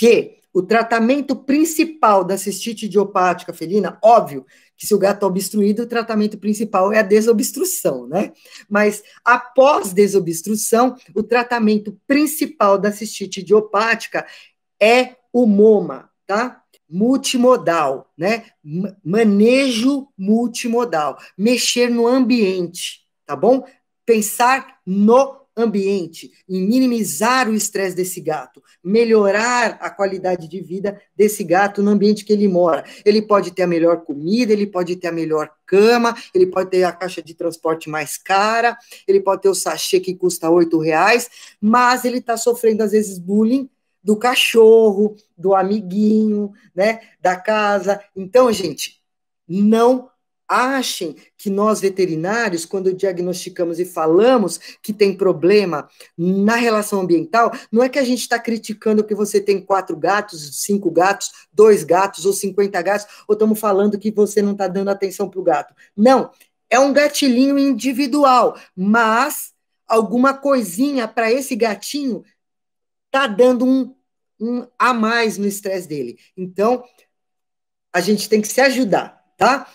que o tratamento principal da cistite idiopática felina, óbvio que se o gato é obstruído, o tratamento principal é a desobstrução, né? Mas após desobstrução, o tratamento principal da cistite idiopática é o MoMA, tá? Multimodal, né? Manejo multimodal, mexer no ambiente, tá bom? Pensar no ambiente, em minimizar o estresse desse gato, melhorar a qualidade de vida desse gato no ambiente que ele mora. Ele pode ter a melhor comida, ele pode ter a melhor cama, ele pode ter a caixa de transporte mais cara, ele pode ter o sachê que custa oito reais, mas ele está sofrendo às vezes bullying do cachorro, do amiguinho, né, da casa. Então, gente, não achem que nós veterinários, quando diagnosticamos e falamos que tem problema na relação ambiental, não é que a gente está criticando que você tem quatro gatos, cinco gatos, dois gatos ou cinquenta gatos, ou estamos falando que você não está dando atenção para o gato. Não, é um gatilhinho individual, mas alguma coisinha para esse gatinho tá dando um, um a mais no estresse dele. Então, a gente tem que se ajudar, tá?